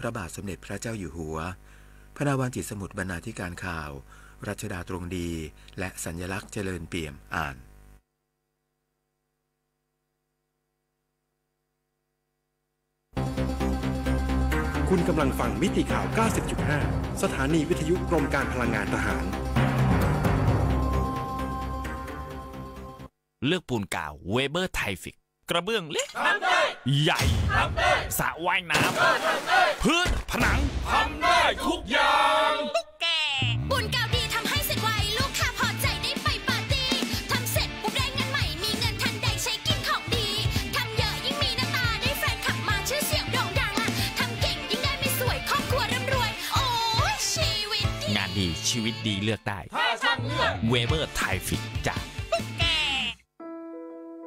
พระบาทสมเด็จพระเจ้าอยู่หัวพนาวันจิตสมุทรบรรณาธิการข่าว รัชดาตรงดี และสัญญลักษณ์เจริญเปี่ยมอ่าน คุณกำลังฟังมิติข่าว 90.5 สถานีวิทยุกรมการพลังงานทหาร เลือกปูนกาว เวเบอร์ไทฟิกกระเบื้องเล็กใหญ่สระว่ายน้ำพื้นผนัง ทำได้ทุกอย่างตุ๊กแกบุญเก่าดีทำให้เสร็จไว ลูกค้าพอใจได้ไปปาร์ตี้ทำเสร็จปุ๊บได้เงินใหม่ มีเงินทัน ได้ ใช้กินของดีทำเยอะยิ่งมีหน้าตาได้แฟนขับมาชื่อเสียงโด่งดังอ่ะทำเก่งยิ่งได้ไม่สวยครอบครัวร่ำรวย โอ้ชีวิตดีงานดีชีวิตดีเลือกได้ถ้าช่างเลือกเวเบอร์ไทฟิกจาก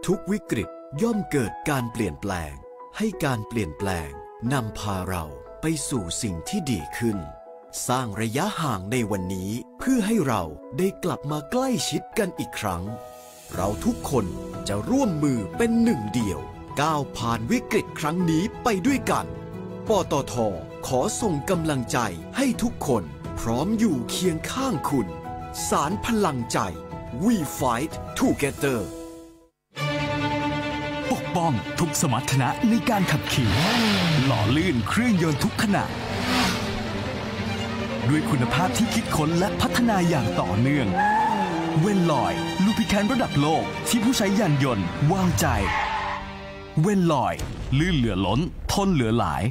ทุกวิกฤตย่อมเกิดการเปลี่ยนแปลง ให้การเปลี่ยนแปลงนำพาเราไปสู่สิ่งที่ดีขึ้น สร้างระยะห่างในวันนี้เพื่อให้เราได้กลับมาใกล้ชิดกันอีกครั้ง เราทุกคนจะร่วมมือเป็นหนึ่งเดียวก้าวผ่านวิกฤตครั้งนี้ไปด้วยกันปตทขอส่งกำลังใจให้ทุกคนพร้อมอยู่เคียงข้างคุณ สารพลังใจ We Fight Together ปกป้องทุกสมรรถนะในการขับขี่หล่อลื่นเครื่องยนต์ทุกขณะ ด้วยคุณภาพที่คิดค้นและพัฒนาอย่างต่อเนื่อง เวนลอย ลูพิแคนระดับโลกที่ผู้ใช้ยานยนต์วางใจ เวนลอย ลื่นเหลือล้น ทนเหลือหลาย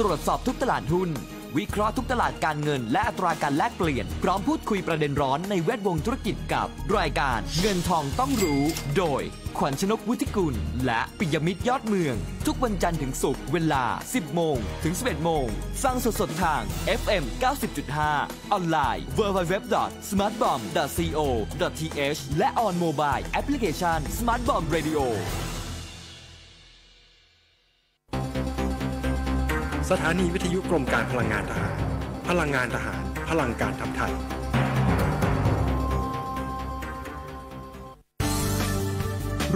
ตรวจสอบทุกตลาดหุ้นวิเคราะห์ทุกตลาดการเงินและอัตราการแลกเปลี่ยน พร้อมพูดคุยประเด็นร้อนในแวดวงธุรกิจกับรายการเงินทองต้องรู้ โดยขวัญชนกุธิกุลและปิยมิตรยอดเมือง ทุกวันจันทร์ถึงศุกร์เวลา 10 โมงถึง 11 โมง ฟังสดๆทาง FM 90.5 ออนไลน์ www.smartbomb.co.th และ on mobile application Smartbomb Radio สถานีวิทยุกรมการพลังงานทหาร พลังงานทหาร พลังการทำไทย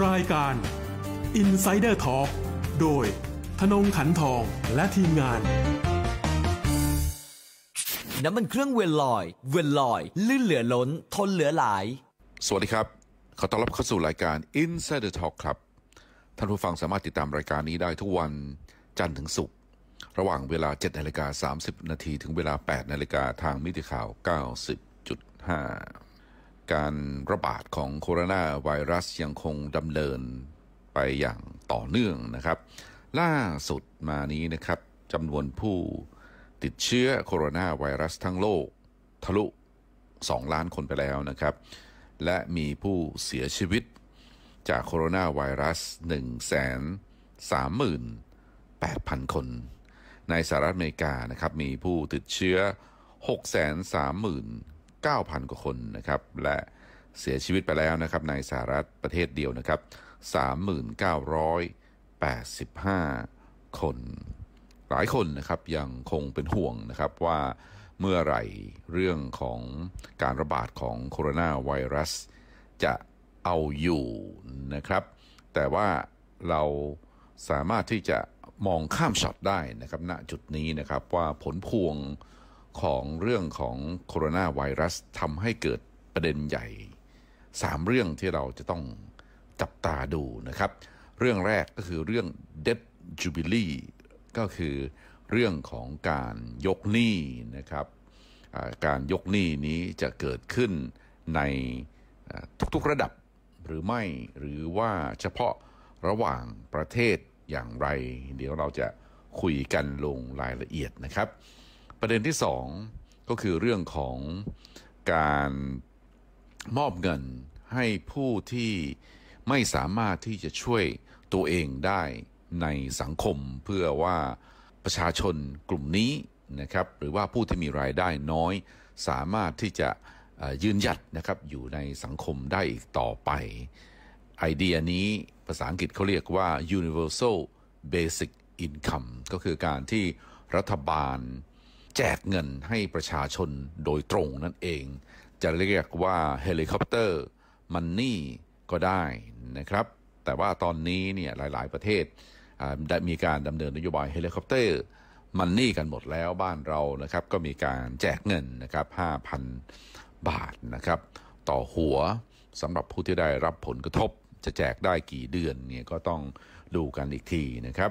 รายการ Insider Talk โดยธนงขันทอง และทีมงาน น้ำมันเครื่องเวลลอย เวลลอย ลื่นเหลือล้น ทนเหลือหลาย สวัสดีครับ ขอต้อนรับเข้าสู่รายการ Insider Talk ครับ ท่านผู้ฟังสามารถติดตามรายการนี้ได้ทุกวันจันทร์ถึงศุกร์ระหว่างเวลา7นาฬิกา30 นาทีถึงเวลา8นาฬิกาทางมิติข่าว 90.5 การระบาดของโคโรนาไวรัสยังคงดำเนินไปอย่างต่อเนื่องนะครับ ล่าสุดมานี้นะครับจำนวนผู้ติดเชื้อโคโรนาไวรัสทั้งโลก ทะลุ 2 ล้านคนไปแล้วนะครับ และมีผู้เสียชีวิต จากโคโรนาไวรัส 1 3 8 0 0 0 คนในสหรัฐอเมริกานะครับ มีผู้ติดเชื้อ 639,000 กว่าคนนะครับ และเสียชีวิตไปแล้วนะครับในสหรัฐประเทศเดียวนะครับ 3,985 คน หลายคนนะครับยังคงเป็นห่วงนะครับว่าเมื่อไหร่เรื่องของการระบาดของโคโรนาไวรัสจะเอาอยู่นะครับ แต่ว่าเราสามารถที่จะมองข้ามช็อตได้นะครับณจุดนี้นะครับ ว่าผลพวงของเรื่องของโคโรนาไวรัสทำให้เกิดประเด็นใหญ่3เรื่องที่เราจะต้องจับตาดูนะครับเรื่องแรกก็คือเรื่อง Debt Jubilee ก็คือเรื่องของการยกหนี้นะครับการยกหนี้นี้จะเกิดขึ้นในทุกๆระดับหรือไม่หรือว่าเฉพาะระหว่างประเทศอย่างไรเดี๋ยวเราจะคุยกันลงรายละเอียดนะครับ ประเด็นที่ 2 ก็คือเรื่องของการมอบเงินให้ผู้ที่ไม่สามารถที่จะช่วยตัวเองได้ในสังคม เพื่อว่าประชาชนกลุ่มนี้นะครับ หรือว่าผู้ที่มีรายได้น้อย สามารถที่จะยืนหยัดนะครับอยู่ในสังคมได้อีกต่อไปไอเดียนี้ภาษาอังกฤษเขาเรียกว่า universal basic income ก็คือการที่รัฐบาลแจกเงินให้ประชาชนโดยตรงนั่นเอง จะเรียกว่าเฮลิคอปเตอร์มันนี่ก็ได้นะครับ แต่ว่าตอนนี้เนี่ยหลาย ๆประเทศได้มีการดำเนินนโยบายเฮลิคอปเตอร์มันนี่กันหมดแล้ว บ้านเรานะครับ ก็มีการแจกเงินนะครับ5,000 บาทนะครับ ต่อหัวสำหรับผู้ที่ได้รับผลกระทบจะแจกได้กี่เดือนเนี่ยก็ต้องดูกันอีกทีนะครับ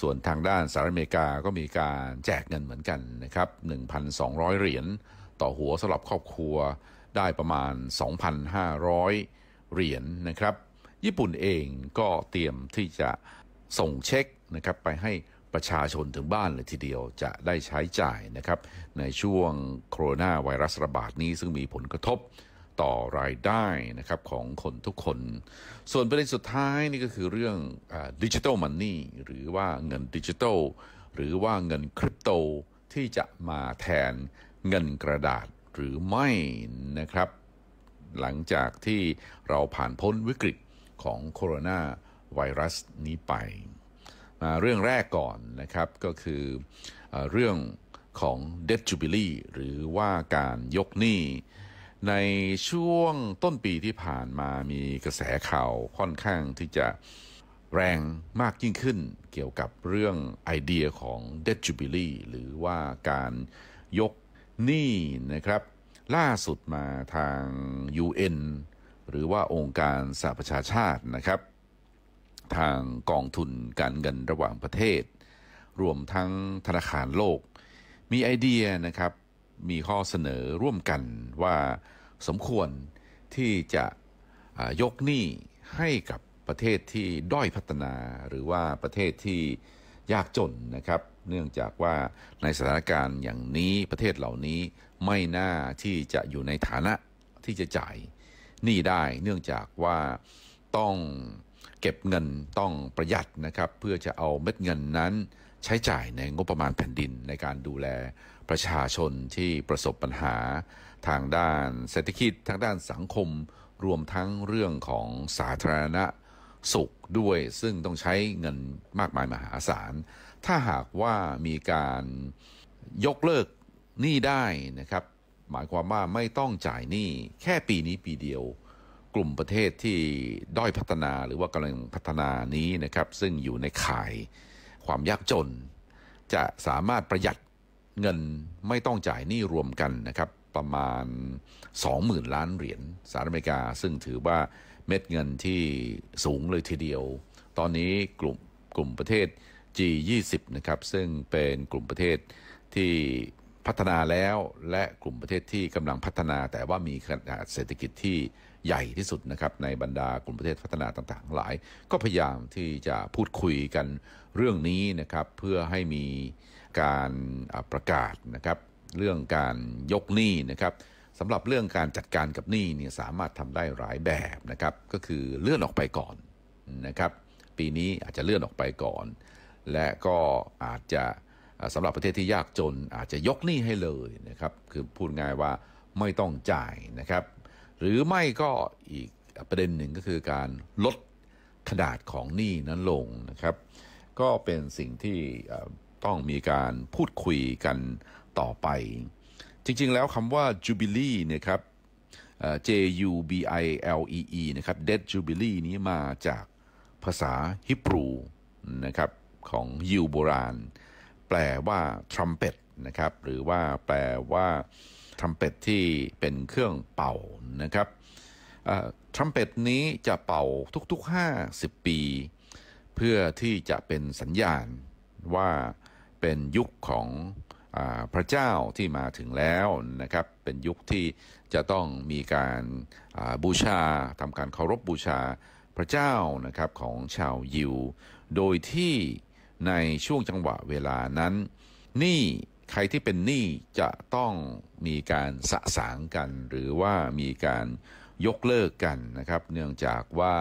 ส่วนทางด้านสหรัฐอเมริกาก็มีการแจกเงินเหมือนกันนะครับ1,200 เหรียญต่อหัวสำหรับครอบครัวได้ประมาณ 2,500 เหรียญนนะครับญี่ปุ่นเองก็เตรียมที่จะส่งเช็คนะครับไปให้ประชาชนถึงบ้านเลยทีเดียวจะได้ใช้จ่ายนะครับในช่วงโคโรนาไวรัสระบาดนี้ซึ่งมีผลกระทบต่อรายได้นะครับของคนทุกคน ส่วนประเด็นสุดท้ายนี่ก็คือเรื่องดิจิทัลมันนี่หรือว่าเงินดิจิทัลหรือว่าเงินคริปโตที่จะมาแทนเงินกระดาษหรือไม่นะครับ หลังจากที่เราผ่านพ้นวิกฤตของโคโรนาไวรัส นี้ไปมาเรื่องแรกก่อนนะครับก็คือเรื่องของ Debt Jubilee หรือว่าการยกหนี้ในช่วงต้นปีที่ผ่านมามีกระแสข่าวค่อนข้างที่จะแรงมากยิ่งขึ้น เกี่ยวกับเรื่องไอเดียของ d e j u b i l y หรือว่าการยกหนี้นะครับ ล่าสุดมาทาง UN หรือว่าองค์การสหประชาชาตินะครับ ทางกองทุนการเงินระหว่างประเทศ รวมทั้งธนาคารโลก มีไอเดียนะครับมีข้อเสนอร่วมกันว่าสมควรที่จะยกหนี้ให้กับประเทศที่ด้อยพัฒนา หรือว่าประเทศที่ยากจนนะครับ เนื่องจากว่าในสถานการณ์อย่างนี้ประเทศเหล่านี้ไม่น่าที่จะอยู่ในฐานะที่จะจ่ายหนี้ได้เนื่องจากว่าต้องเก็บเงินต้องประหยัดนะครับ เพื่อจะเอาเม็ดเงินนั้นใช้จ่ายในงบประมาณแผ่นดินในการดูแลประชาชนที่ประสบปัญหาทางด้าน เศรษฐกิจทางด้านสังคมรวมทั้งเรื่องของสาธารณสุขด้วยซึ่งต้องใช้เงินมากมายมหาศาล ถ้าหากว่ามีการยกเลิกหนี้ได้นะครับ หมายความว่าไม่ต้องจ่ายหนี้แค่ปีนี้ปีเดียวกลุ่มประเทศที่ด้อยพัฒนาหรือว่ากำลังพัฒนานี้นะครับ ซึ่งอยู่ในข่ายความยากจนจะสามารถประหยัดเงินไม่ต้องจ่ายหนี้รวมกันนะครับ ประมาณ 20,000ล้านเหรียญสหรัฐอเมริกา ซึ่งถือว่าเม็ดเงินที่สูงเลยทีเดียว ตอนนี้กลุ่มกลุ่มประเทศ G20 นะครับ ซึ่งเป็นกลุ่มประเทศที่พัฒนาแล้ว และกลุ่มประเทศที่กำลังพัฒนา แต่ว่ามีขนาดเศรษฐกิจที่ใหญ่ที่สุดนะครับ ในบรรดากลุ่มประเทศพัฒนาต่างๆ หลาย ก็พยายามที่จะพูดคุยกันเรื่องนี้นะครับ เพื่อให้มีการประกาศนะครับเรื่องการยกหนี้นะครับสำหรับเรื่องการจัดการกับหนี้เนี่ยสามารถทำได้หลายแบบนะครับ ก็คือเลื่อนออกไปก่อนนะครับ ปีนี้อาจจะเลื่อนออกไปก่อน และก็อาจจะสำหรับประเทศที่ยากจนอาจจะยกหนี้ให้เลยนะครับ คือพูดง่ายว่าไม่ต้องจ่ายนะครับ หรือไม่ก็อีกประเด็นหนึ่งก็คือการลดขนาดของหนี้นั้นลงนะครับ ก็เป็นสิ่งที่ต้องมีการพูดคุยกันต่อไป จริงๆ แล้วคำว่า Jubilee เนี่ยครับ J U B I L E E นะครับ Dead Jubilee นี้มาจากภาษาฮิบรูนะครับ ของยิวโบราณ แปลว่าทรัมเป็ตนะครับ หรือว่าแปลว่าทรัมเป็ตที่เป็นเครื่องเป่านะครับทรัมเป็ตนี้จะเป่าทุกๆ 50 ปี เพื่อที่จะเป็นสัญญาณว่าเป็นยุคของพระเจ้าที่มาถึงแล้วนะครับ เป็นยุคที่จะต้องมีการบูชาทำการเคารพบบูชาพระเจ้านะครับของชาวยิว โดยที่ในช่วงจังหวะเวลานั้นหนี้ใครที่เป็นหนี้จะต้องมีการสะสางกันหรือว่ามีการยกเลิกกันนะครับ เนื่องจากว่า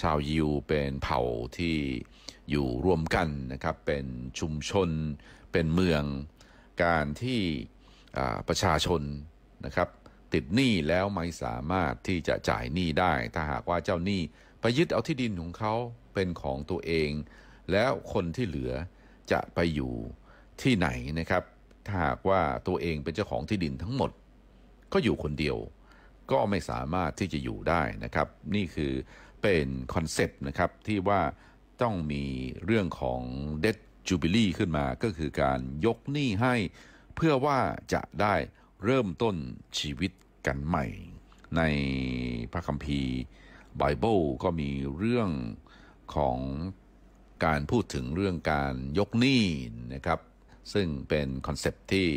ชาวยิวเป็นเผ่าที่อยู่รวมกันนะครับเป็นชุมชน เป็นเมืองการที่ประชาชนนะครับ ติดหนี้แล้วไม่สามารถที่จะจ่ายหนี้ได้ ถ้าหากว่าเจ้าหนี้ไปยึดเอาที่ดินของเขาเป็นของตัวเองแล้วคนที่เหลือจะไปอยู่ที่ไหนนะครับถ้าหากว่าตัวเองเป็นเจ้าของที่ดินทั้งหมด ก็อยู่คนเดียว ก็ไม่สามารถที่จะอยู่ได้นะครับ นี่คือเป็นคอนเซปต์นะครับที่ว่าต้องมีเรื่องของเด b จูบิลี่ขึ้นมาก็คือการยกหนี้ให้เพื่อว่าจะได้เริ่มต้นชีวิตกันใหม่ ในพระคัมภีร์ไบเบิลก็มีเรื่องของการพูดถึงเรื่องการยกหนี้นะครับ ซึ่งเป็นคอนเซปที่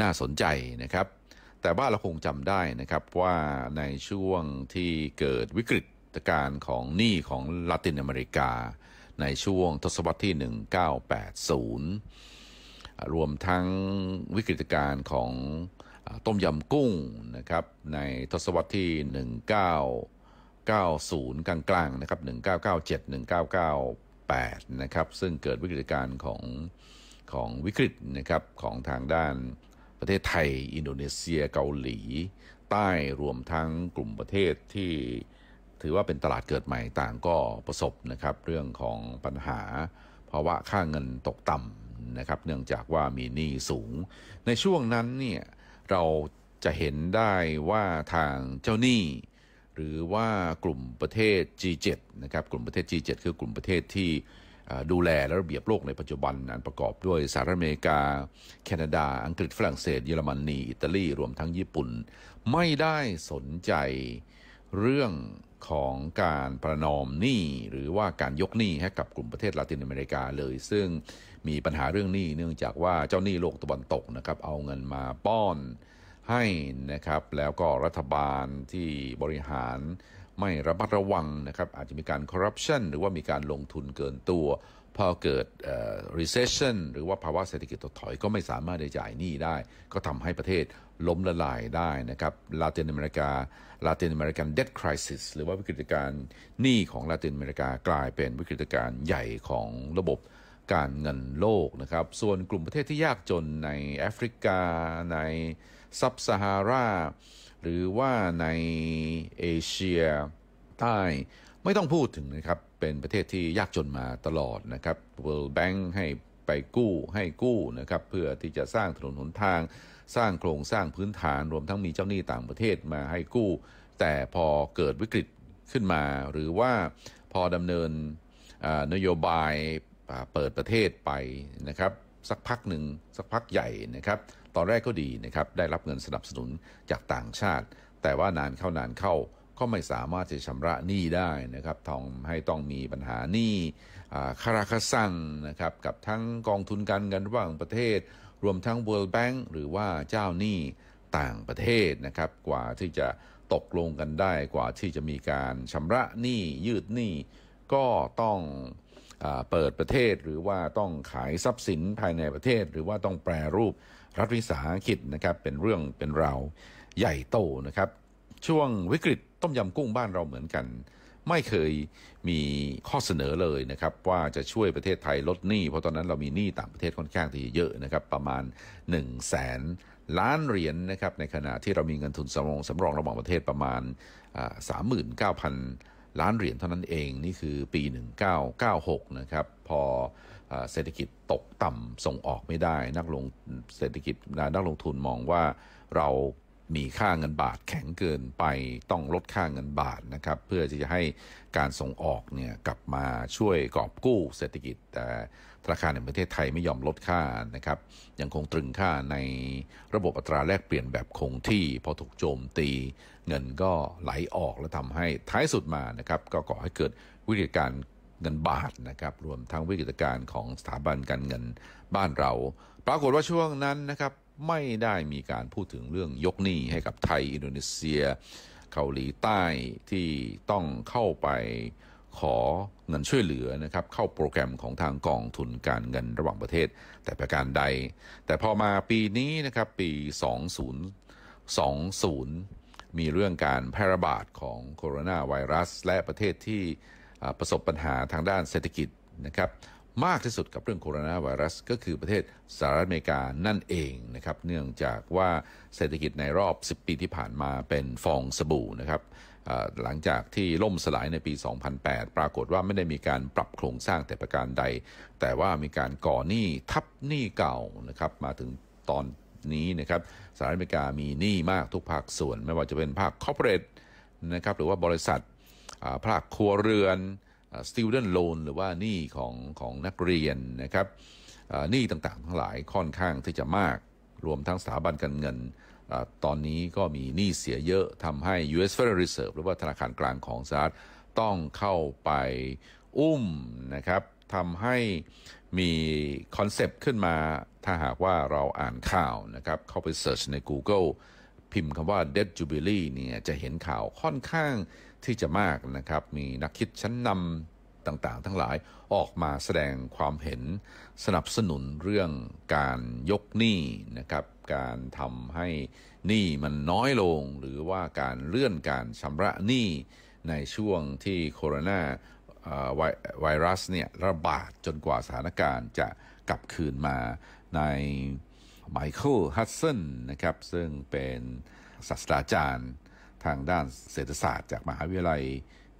น่าสนใจนะครับ แต่ว่าเราคงจำได้นะครับว่าในช่วงที่เกิดวิกฤตการของหนี้ของลาตินอเมริกาในช่วงทศวรรษที่ 1980 รวมทั้งวิกฤตการณ์ของต้มยำกุ้งนะครับในทศวรรษที่ 1990 กลางๆนะครับ 1997 1998 นะครับซึ่งเกิดวิกฤตการณ์ของของวิกฤตนะครับของทางด้านประเทศไทยอินโดนีเซียเกาหลี ใต้รวมทั้งกลุ่มประเทศที่ถือว่าเป็นตลาดเกิดใหม่ต่างก็ประสบนะครับเรื่องของปัญหาเพราะว่าค่าเงินตกต่ำนะครับเนื่องจากว่ามีหนี้สูง ในช่วงนั้น เนี่ยเราจะเห็นได้ว่าทางเจ้าหนี้ หรือว่ากลุ่มประเทศ G7 นะครับ กลุ่มประเทศ G7 คือกลุ่มประเทศที่ดูแลและระเบียบโลก ในปัจจุบันนั้นประกอบด้วยสหรัฐอเมริกา แคนาดาอังกฤษฝรั่งเศสเยอรมนีอิตาลีรวมทั้งญี่ปุ่น ไม่ได้สนใจเรื่องของการประนอมหนี้หรือว่าการยกหนี้ให้กับกลุ่มประเทศลาตินอเมริกาเลยซึ่งมีปัญหาเรื่องหนี้ เนื่องจากว่าเจ้าหนี้โลกตะวันตกนะครับ เอาเงินมาป้อนให้นะครับแล้วก็รัฐบาลที่บริหารไม่ระมัดระวังนะครับ อาจจะมีการคอร์รัปชันหรือว่ามีการลงทุนเกินตัวพอเกิด recession หรือว่าภาวะเศรษฐกิจถดถอยก็ไม่สามารถจะจ่ายหนี้ได้ ก็ทำให้ประเทศล้มละลายได้นะครับลาตินอเมริกาลาตินอเมริกัน debt crisis หรือว่าวิกฤตการณ์หนี้ของลาตินอเมริกากลายเป็นวิกฤตการณ์ใหญ่ของระบบการเงินโลกนะครับ ส่วนกลุ่มประเทศที่ยากจนในแอฟริกา ในซับซาฮารา หรือว่าในเอเชียใต้ไม่ต้องพูดถึงนะครับเป็นประเทศที่ยากจนมาตลอดนะครับ World Bank ให้ไปกู้ให้กู้นะครับเพื่อที่จะสร้างถนนหนทางสร้างโครงสร้างพื้นฐานรวมทั้งมีเจ้าหนี้ต่างประเทศมาให้กู้ แต่พอเกิดวิกฤตขึ้นมา หรือว่าพอดำเนินนโยบายเปิดประเทศไปนะครับสักพักหนึ่งสักพักใหญ่นะครับตอนแรกก็ดีนะครับได้รับเงินสนับสนุนจากต่างชาติ แต่ว่านานเข้านานเข้าก็ไม่สามารถจะชำระหนี้ได้นะครับทองให้ต้องมีปัญหาหนี้คาราคาซังนะครับ กับ ทั้งกองทุนการเงินระหว่างประเทศ รวมทั้ง World Bank หรือว่าเจ้าหนี้ต่างประเทศนะครับกว่าที่จะตกลงกันได้กว่าที่จะมีการชำระหนี้ยืดหนี้ก็ต้องเปิดประเทศหรือว่าต้องขายทรัพย์สินภายในประเทศ หรือว่าต้องแปรรูปรัฐวิสาหกิจนะครับเป็นเรื่องเป็นราวใหญ่โตนะครับช่วงวิกฤตต้มยำกุ้งบ้านเราเหมือนกันไม่เคยมีข้อเสนอเลยนะครับว่าจะช่วยประเทศไทยลดหนี้ เพราะตอนนั้นเรามีหนี้ต่างประเทศค่อนข้างที่เยอะนะครับ ประมาณ1นึ่งแสนล้านเหรียญนนะครับในขณะที่เรามีเงินทุนสำรองสำรองระหว่างประเทศประมาณสามหมื่นเก้าพันล้านเหรียญเท่านั้นเองนี่คือปี1996นะครับพอเศรษฐกิจตกต่ำส่งออกไม่ได้นักลงเศรษฐกิจนักลงทุนมองว่าเรามีค่าเงินบาทแข็งเกินไปต้องลดค่าเงินบาทนะครับ เพื่อที่จะให้การส่งออกเนี่ยกลับมาช่วยกอบกู้เศรษฐกิจ แต่ธนาคารแห่งประเทศไทยไม่ยอมลดค่านะครับ ยังคงตรึงค่าในระบบอัตราแลกเปลี่ยนแบบคงที่ พอถูกโจมตีเงินก็ไหลออกและทำให้ท้ายสุดมานะครับ ก็ก่อให้เกิดวิกฤตการเงินบาทนะครับ รวมทั้งวิกฤตการของสถาบันการเงินบ้านเรา ปรากฏว่าช่วงนั้นนะครับไม่ได้มีการพูดถึงเรื่องยกหนี้ให้กับไทยอินโดนีเซียเกาหลีใต้ที่ต้องเข้าไปขอเงินช่วยเหลือนะครับ เข้าโปรแกรมของทางกองทุนการเงินระหว่างประเทศ แต่ประการใด แต่พอมาปีนี้นะครับปี 2020 มีเรื่องการแพร่ระบาดของโคโรนาไวรัส และประเทศที่ประสบปัญหาทางด้านเศรษฐกิจนะครับมากที่สุดกับเรื่องโคโรนาไวรัสก็คือประเทศสหรัฐอเมริกานั่นเองนะครับเนื่องจากว่าเศรษฐกิจในรอบ 10 ปีที่ผ่านมาเป็นฟองสบู่นะครับหลังจากที่ล่มสลายในปี 2008 ปรากฏว่าไม่ได้มีการปรับโครงสร้างแต่ประการใด แต่ว่ามีการก่อหนี้ทับหนี้เก่านะครับมาถึงตอนนี้นะครับสหรัฐอเมริกามีหนี้มากทุกภาคส่วน ไม่ว่าจะเป็นภาคคอร์เปอเรทนะครับหรือว่าบริษัทภาคครัวเรือน student loan หรือว่าหนี้ของของนักเรียนนะครับหนี้ต่างๆทั้งหลายค่อนข้างที่จะมากรวมทั้งสถาบันการเงินอตอนนี้ก็มีหนี้เสียเยอะทำให้ U.S. Federal Reserve หรือว่าธนาคารกลางของสหรัฐต้องเข้าไปอุ้มนะครับทำให้มีคอนเซปต์ขึ้นมา ถ้าหากว่าเราอ่านข่าวนะครับ เข้าไปเสิร์ชใน Google พิมพ์คำว่า Debt Jubilee เนี่ยจะเห็นข่าวค่อนข้างที่จะมากนะครับ มีนักคิดชั้นนำต่างๆ ทั้งหลายออกมาแสดงความเห็นสนับสนุนเรื่องการยกหนี้นะครับ การทำให้หนี้มันน้อยลงหรือว่าการเลื่อนการชำระหนี้ในช่วงที่โคโรนาไวรัสเนี่ย ระบาดจนกว่าสถานการณ์จะกลับคืนมาในไมเคิล ฮัตสันนะครับ ซึ่งเป็นศาสตราจารย์ทางด้านเศรษฐศาสตร์จากมหาวิทยาลัย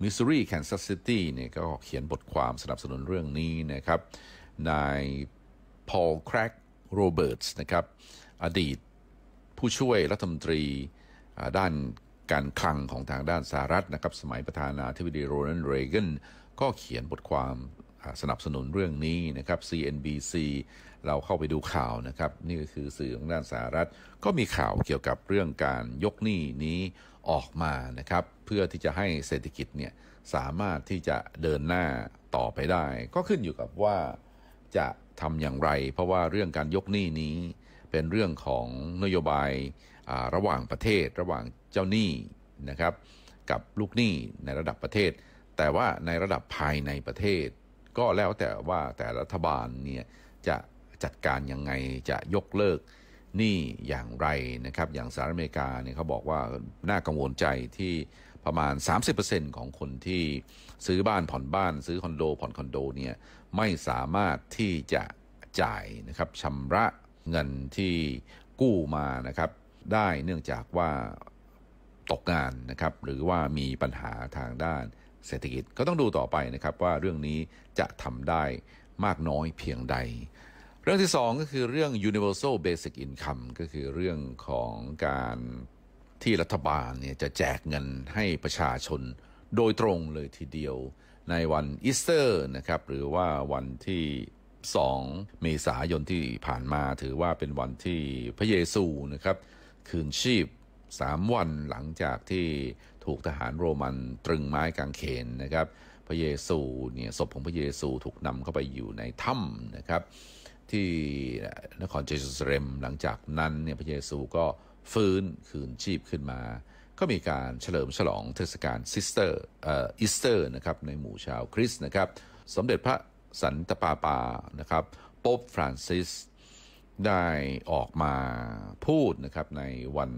มิสซูรีแคนซัสซิตี้เนี่ยก็เขียนบทความสนับสนุนเรื่องนี้นะครับนายพอลแครกโรเบิร์ตส์นะครับอดีตผู้ช่วยรัฐมนตรีด้านการคลังของทางด้านสหรัฐนะครับสมัยประธานาธิบดีโรนัลด์เรเกนก็เขียนบทความสนับสนุนเรื่องนี้นะครับ CNBC เราเข้าไปดูข่าวนะครับนี่ก็คือสื่อของด้านสหรัฐก็มีข่าวเกี่ยวกับเรื่องการยกหนี้นี้ออกมานะครับเพื่อที่จะให้เศรษฐกิจเนี่ยสามารถที่จะเดินหน้าต่อไปได้ ก็ขึ้นอยู่กับว่าจะทำอย่างไร เพราะว่าเรื่องการยกหนี้นี้เป็นเรื่องของนโยบายระหว่างประเทศ ระหว่างเจ้าหนี้นะครับกับลูกหนี้ในระดับประเทศ แต่ว่าในระดับภายในประเทศ ก็แล้วแต่ว่าแต่รัฐบาลเนี่ยจะจัดการยังไงจะยกเลิกหนี้อย่างไร นะครับ อย่างสหรัฐอเมริกาเนี่ยเขาบอกว่าน่ากังวลใจที่ประมาณ 30%ของคนที่ซื้อบ้านผ่อนบ้าน ซื้อคอนโด ผ่อนคอนโดเนี่ยไม่สามารถที่จะจ่ายนะครับชำระเงินที่กู้มานะครับได้เนื่องจากว่าตกงานนะครับหรือว่ามีปัญหาทางด้านเศรษฐกิจก็ต้องดูต่อไปนะครับ ว่าเรื่องนี้จะทำได้มากน้อยเพียงใดเรื่องที่สองก็คือเรื่อง universal basic income ก็คือเรื่องของการที่รัฐบาลเนี่ยจะแจกเงินให้ประชาชนโดยตรงเลยทีเดียวในวันอีสเตอร์นะครับหรือว่าวันที่ 2 เมษายนที่ผ่านมาถือว่าเป็นวันที่พระเยซูนะครับคืนชีพ 3 วันหลังจากที่ถูกทหารโรมันตรึงไม้กางเขนนะครับ พระเยซูเนี่ยศพของพระเยซูถูกนำเข้าไปอยู่ในถ้ำนะครับที่นครเจรูซาเล็มหลังจากนั้นเนี่ยพระเยซูก็ฟื้นคืนชีพขึ้นมา ก็มีการเฉลิมฉลองเทศกาลซิสเตอร์อีสเตอร์นะครับในหมู่ชาวคริสต์นะครับสมเด็จพระสันตะปาปานะครับโป๊ปฟรานซิสได้ออกมาพูดนะครับในวัน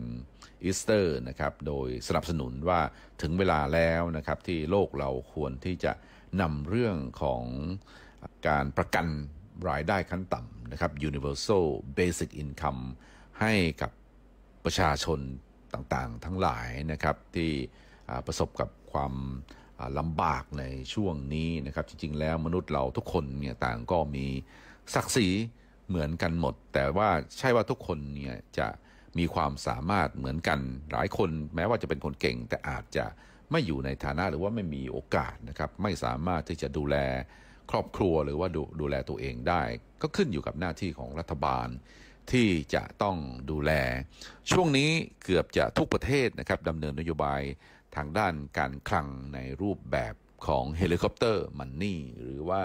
อีสเตอร์นะครับโดยสนับสนุนว่าถึงเวลาแล้วนะครับที่โลกเราควรที่จะนำเรื่องของการประกันรายได้ขั้นต่ำนะครับ universal basic income ให้กับประชาชนต่างๆทั้งหลายนะครับ ที่ประสบกับความลำบากในช่วงนี้นะครับ จริง ๆ แล้วมนุษย์เราทุกคนเนี่ยต่างก็มีศักดิ์ศรีเหมือนกันหมด แต่ว่าใช่ว่าทุกคนเนี่ยจะมีความสามารถเหมือนกันหลายคน แม้ว่าจะเป็นคนเก่งแต่อาจจะไม่อยู่ในฐานะหรือว่าไม่มีโอกาสนะครับ ไม่สามารถที่จะดูแลครอบครัวหรือว่าดูดูแลตัวเองได้ ก็ขึ้นอยู่กับหน้าที่ของรัฐบาลที่จะต้องดูแล ช่วงนี้เกือบจะทุกประเทศนะครับดำเนินนโยบายทางด้านการคลังในรูปแบบของเฮลิคอปเตอร์มันนี่ หรือว่า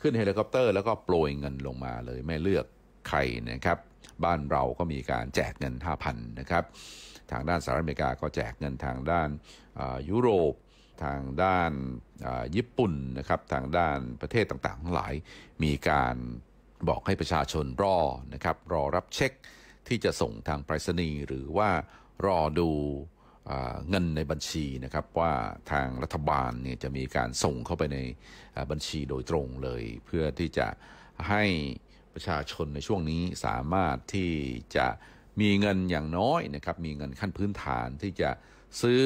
ขึ้นเฮลิคอปเตอร์แล้วก็โปรยเงินลงมาเลยไม่เลือกใครนะครับบ้านเราก็มีการแจกเงิน5,000นะครับทางด้านสหรัฐอเมริกาก็แจกเงินทางด้านยุโรปทางด้านญี่ปุ่นนะครับทางด้านประเทศต่างๆทั้งหลาย มีการบอกให้ประชาชนรอนะครับ รอรับเช็คที่จะส่งทางไปรษณีย์หรือว่ารอดูเงินในบัญชีนะครับว่าทางรัฐบาลเนี่ยจะมีการส่งเข้าไปในบัญชีโดยตรงเลย เพื่อที่จะให้ประชาชนในช่วงนี้สามารถที่จะมีเงินอย่างน้อยนะครับมีเงินขั้นพื้นฐานที่จะซื้อ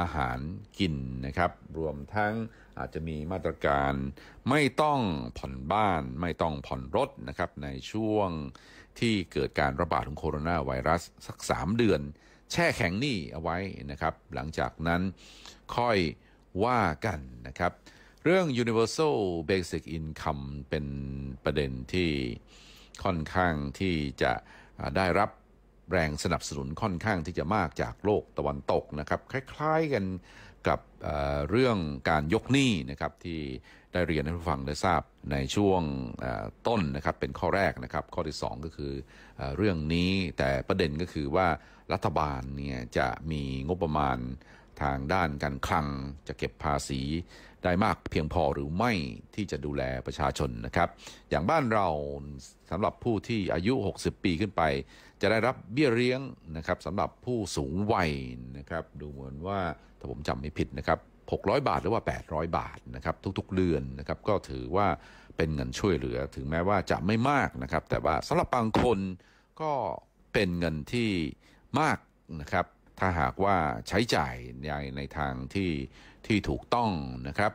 อาหารกินนะครับรวมทั้งอาจจะมีมาตรการไม่ต้องผ่อนบ้าน ไม่ต้องผ่อนรถนะครับ ในช่วงที่เกิดการระบาดของโคโรนาไวรัส สัก 3 เดือนแช่แข็งหนี้เอาไว้นะครับ หลังจากนั้นค่อยว่ากันนะครับ เรื่อง universal basic income เป็นประเด็นที่ค่อนข้างที่จะได้รับแรงสนับสนุนค่อนข้างที่จะมากจากโลกตะวันตกนะครับ คล้ายๆกันกับเเรื่องการยกหนี้นะครับ ที่ได้เรียนให้ผู้ฟังได้ทราบในช่วงต้นนะครับ เป็นข้อแรกนะครับ ข้อที่ 2 ก็คืออเรื่องนี้แต่ประเด็นก็คือว่ารัฐบาลเนี่ยจะมีงบประมาณทางด้านการคลังจะเก็บภาษีได้มาก เพียงพอหรือไม่ที่จะดูแลประชาชนนะครับ อย่างบ้านเราสำหรับผู้ที่อายุ 60 ปีขึ้นไป จะได้รับเบี้ยเลี้ยงนะครับสำหรับผู้สูงวัยนะครับ ดูเหมือนว่าถ้าผมจำไม่ผิดนะครับ 600 บาทหรือว่า 800 บาทนะครับทุก ๆ เดือนนะครับ ก็ถือว่าเป็นเงินช่วยเหลือถึงแม้ว่าจะไม่มากนะครับ แต่ว่าสำหรับบางคนก็เป็นเงินที่มากนะครับถ้าหากว่าใช้จ่ายในในทางที่ที่ถูกต้องนะครับ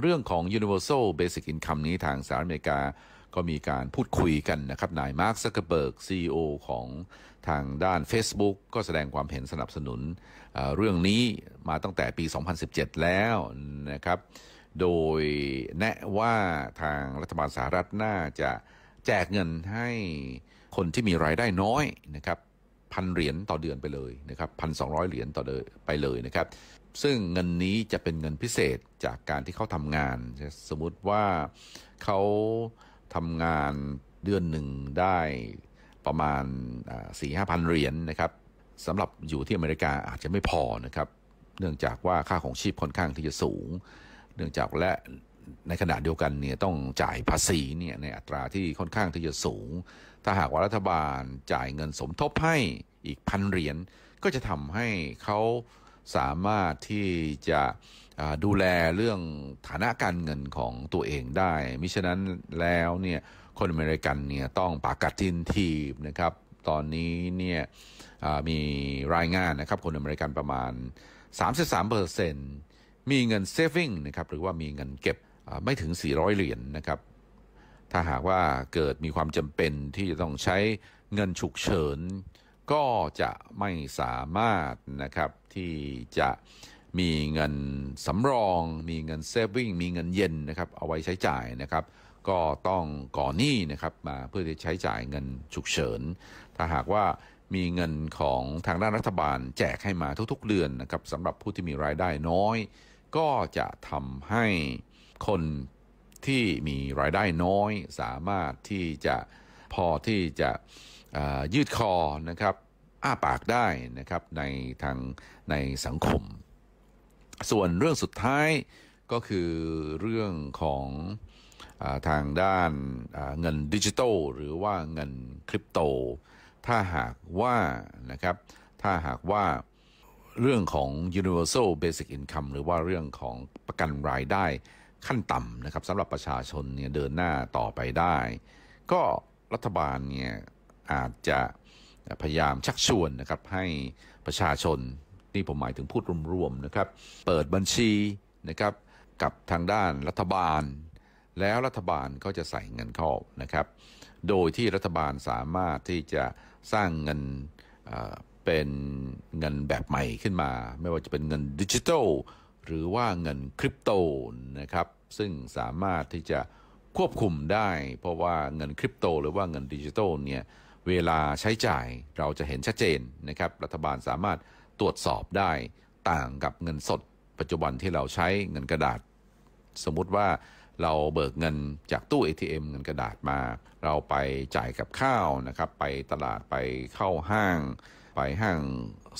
เรื่องของ universal basic income นี้ทางสหรัฐอเมริกา ก็มีการพูดคุยกันนะครับ นายมาร์คซักเกอร์เบิร์กซีอของทางด้าน Facebook ก็แสดงความเห็นสนับสนุนเเรื่องนี้มาตั้งแต่ปี 2017 แล้วนะครับ โดยแนะว่าทางรัฐบาลสหรัฐน่าจะแจกเงินให้คนที่มีรายได้น้อยนะครับพันเหรียญต่อเดือนไปเลยนะครับพันสองเหรียญต่อเดือนไปเลยนะครับ ซึ่งเงินนี้จะเป็นเงินพิเศษจากการที่เขาทำงานสมมติว่าเขาทำงานเดือนหนึ่งได้ประมาณสี่ห้าพันเหรียญนนะครับสำหรับอยู่ที่อเมริกาอาจจะไม่พอนะครับเนื่องจากว่าค่าของชีพค่อนข้างที่จะสูง เนื่องจากและในขณะเดียวกันเนี่ยต้องจ่ายภาษีเนี่ยในอัตราที่ค่อนข้างที่จะสูงถ้าหากว่ารัฐบาลจ่ายเงินสมทบให้อีกพันเหรียญ ก็จะทำให้เขาสามารถที่จะดูแลเรื่องฐานะการเงินของตัวเองได้ มิฉะนั้นแล้วเนี่ยคนอเมริกันเนี่ยต้องปากกัดทินทีบนะครับ ตอนนี้เนี่ยมีรายงานนะครับ คนอเมริกันประมาณ 33%มีเงินเซฟิงนะครับหรือว่ามีเงินเก็บไม่ถึง 400 เหรียญนนะครับถ้าหากว่าเกิดมีความจำเป็นที่จะต้องใช้เงินฉุกเฉินก็จะไม่สามารถนะครับที่จะมีเงินสำรอง มีเงินเซฟวิ่งมีเงินเย็นนะครับเอาไว้ใช้จ่ายนะครับ ก็ต้องก่อหนี้นะครับมาเพื่อที่ใช้จ่ายเงินฉุกเฉินถ้าหากว่ามีเงินของทางด้านรัฐบาลแจกให้มาทุก ๆ เดือนนะครับสำหรับผู้ที่มีรายได้น้อย ก็จะทำให้คนที่มีรายได้น้อย สามารถที่จะพอที่จะยืดคอนะครับอ้าปากได้นะครับในทางในสังคม ส่วนเรื่องสุดท้ายก็คือเรื่องของอทางด้านเงินดิจิตอลหรือว่าเงินคริปโตถ้าหากว่านะครับถ้าหากว่าเรื่องของ universal basic income หรือว่าเรื่องของประกันรายได้ขั้นต่ำนะครับสำหรับประชาชนเนี่ยเดินหน้าต่อไปได้ ก็รัฐบาลเนี่ยอาจจะพยายามชักชวนนะครับให้ประชาชนนี่ผมหมายถึงพูดรวมๆนะครับเปิดบัญชีนะครับกับทางด้านรัฐบาล แล้วรัฐบาลก็จะใส่เงินเข้านะครับโดยที่รัฐบาลสามารถที่จะสร้างเงินเป็นเงินแบบใหม่ขึ้นมา ไม่ว่าจะเป็นเงินดิจิทัลหรือว่าเงินคริปโตนะครับซึ่งสามารถที่จะควบคุมได้ เพราะว่าเงินคริปโต หรือว่าเงินดิจิตอลเนี่ยเวลาใช้จ่ายเราจะเห็นชัดเจนนะครับรัฐบาลสามารถตรวจสอบได้ต่างกับเงินสด ปัจจุบันที่เราใช้เงินกระดาษ สมมุติว่าเราเบิกเงินจากตู้ ATM เงินกระดาษมา เราไปจ่ายกับข้าวนะครับไปตลาดไปเข้าห้าง ไปห้าง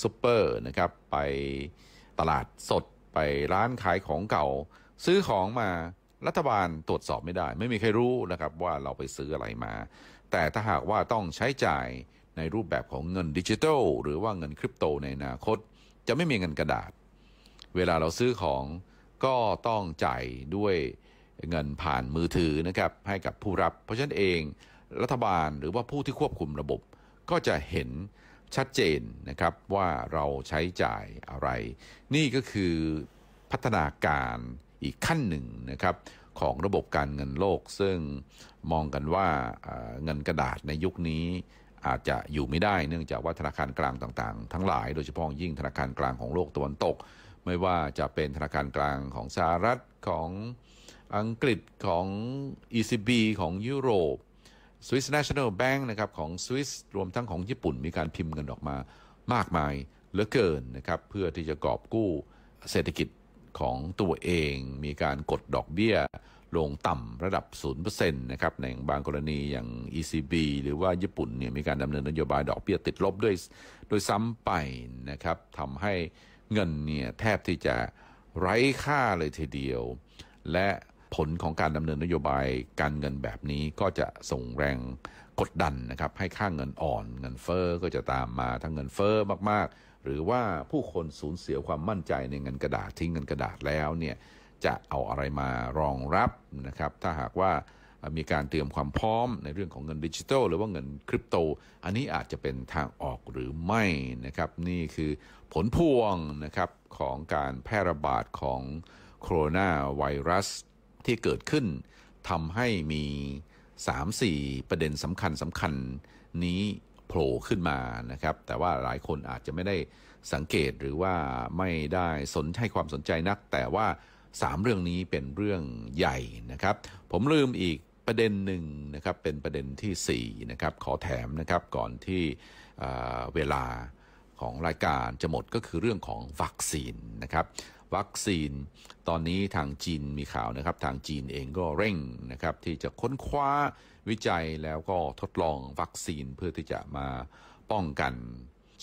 ซุปเปอร์นะครับไปตลาดสดไปร้านขายของเก่า ซื้อของมารัฐบาลตรวจสอบไม่ได้ ไม่มีใครรู้นะครับว่าเราไปซื้ออะไรมา แต่ถ้าหากว่าต้องใช้จ่ายในรูปแบบของเงินดิจิทัลหรือว่าเงินคริปโตในอนาคต จะไม่มีเงินกระดาษ เวลาเราซื้อของก็ต้องจ่ายด้วยเงินผ่านมือถือนะครับให้กับผู้รับ เพราะฉะนั้นเองรัฐบาลหรือว่าผู้ที่ควบคุมระบบก็จะเห็นชัดเจนนะครับว่าเราใช้จ่ายอะไร นี่ก็คือพัฒนาการอีกขั้นหนึ่งนะครับของระบบการเงินโลก ซึ่งมองกันว่าเงินกระดาษในยุคนี้อาจจะอยู่ไม่ได้เนื่องจากว่าธนาคารกลางต่างๆทั้งหลาย โดยเฉพาะยิ่งธนาคารกลางของโลกตะวันตก ไม่ว่าจะเป็นธนาคารกลางของสหรัฐของอังกฤษของ ECB ของยุโรป Swiss ชั่นแนลแบงก์นะครับ ของสวิสรวมทั้งของญี่ปุ่น มีการพิมพ์เงินออกมามากมายเหลือเกินนะครับ เพื่อที่จะกอบกู้เศรษฐกิจของตัวเอง มีการกดดอกเบี้ยลงต่ำระดับ 0%นะครับ ในบางกรณีอย่าง ECB หรือว่าญี่ปุ่นเนี่ยมีการดำเนินนโยบายดอกเบี้ยติดลบด้วยโดยซ้ำไปนะครับทำให้เงินเนี่ยแทบที่จะไร้ค่าเลยทีเดียวและผลของการดำเนินนโยบายการเงินแบบนี้ก็จะส่งแรงกดดันนะครับให้ค่างเงินอ่อนเงินเฟอ้อก็จะตามมาทั้งเงินเฟอ้อมาก ๆ หรือว่าผู้คนสูญเสียความมั่นใจในเงินกระดาษทิ้งเงินกระดาษแล้วเนี่ยจะเอาอะไรมารอง รับ นะครับ ถ้าหากว่ามีการเตรียมความพร้อมในเรื่องของเงินดิจิทัลหรือว่าเงินคริปโตอันนี้อาจจะเป็นทางออกหรือไม่นะครับนี่คือผลพวงนะครับของการแพร่ระบาดของโคโรนาไวรัสที่เกิดขึ้นทำให้มี 3-4 ประเด็นสำคัญสำคัญนี้โผล่ขึ้นมานะครับแต่ว่าหลายคนอาจจะไม่ได้สังเกตหรือว่าไม่ได้สนให้ความสนใจนัก แต่ว่า3เรื่องนี้เป็นเรื่องใหญ่นะครับ ผมลืมอีกประเด็นหนึ่งนะครับเป็นประเด็นที่4นะครับ ขอแถมนะครับก่อนที่เวลาของรายการจะหมดก็คือเรื่องของวัคซีนนะครับวัคซีนตอนนี้ทางจีนมีข่าวนะครับ ทางจีนเองก็เร่งนะครับ ที่จะค้นคว้าวิจัยแล้วก็ทดลองวัคซีนเพื่อที่จะมาป้องกัน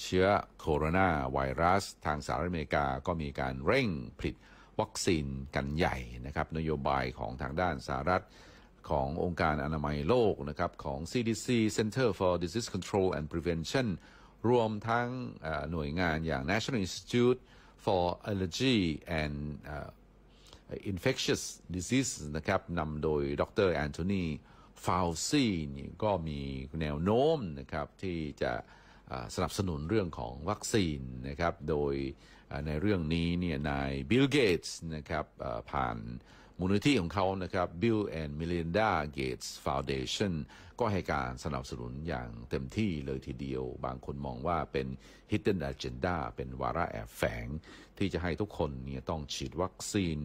เชื้อโคโรนาไวรัส ทางสหรัฐอเมริกาก็มีการเร่งผลิตวัคซีนกันใหญ่นะครับ นโยบายของทางด้านสหรัฐขององค์การอนามัยโลกนะครับ ของ CDC Center for Disease Control and Prevention รวมทั้งหน่วยงานอย่าง National Institute for allergy and uh, infectious diseases นะครับนำโดยดรแอนโทนีฟาวซีนี่ก็มีแนว โน้มนะครับที่จะสนับสนุนเรื่องของวัคซีนนะครับโดยในเรื่องนี้เนี่ยนายบิลเกตส์นะครับผ่านมูลนิธิของเขานะครับ Bill and Melinda Gates Foundation ก็ให้การสนับสนุนอย่างเต็มที่เลยทีเดียว บางคนมองว่าเป็น hidden agenda เป็นวาระแอบแฝง ที่จะให้ทุกคนเนี่ยต้องฉีดวัคซีน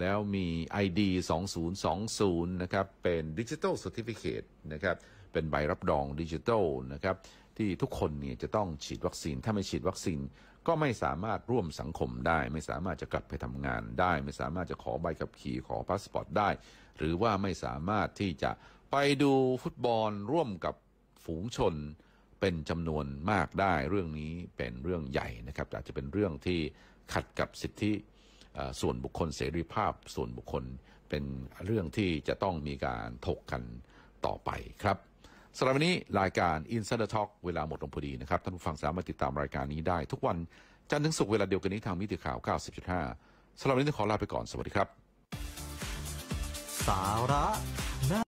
แล้วมี ID 2020 นะครับ เป็น Digital Certificate นะครับ เป็นใบรับรองดิจิทัลนะครับ ที่ทุกคนเนี่ยจะต้องฉีดวัคซีน ถ้าไม่ฉีดวัคซีนก็ไม่สามารถร่วมสังคมได้ ไม่สามารถจะกลับไปทำงานได้ ไม่สามารถจะขอใบขับขี่ขอพาสปอร์ตได้ หรือว่าไม่สามารถที่จะไปดูฟุตบอลร่วมกับฝูงชนเป็นจำนวนมากได้ เรื่องนี้เป็นเรื่องใหญ่นะครับ อาจจะเป็นเรื่องที่ขัดกับสิทธิส่วนบุคคลเสรีภาพ ส่วนบุคคลเป็นเรื่องที่จะต้องมีการถกกันต่อไปครับสำหรับวันนี้รายการ Insider Talk เวลาหมดลงพอดีนะครับท่านผู้ฟังสามารถติดตามรายการนี้ได้ทุกวัน จันทร์ถึงศุกร์เวลาเดียวกันนี้ทางมิติข่าว 90.5 สำหรับวันนี้ขอลาไปก่อนสวัสดีครับ สาระ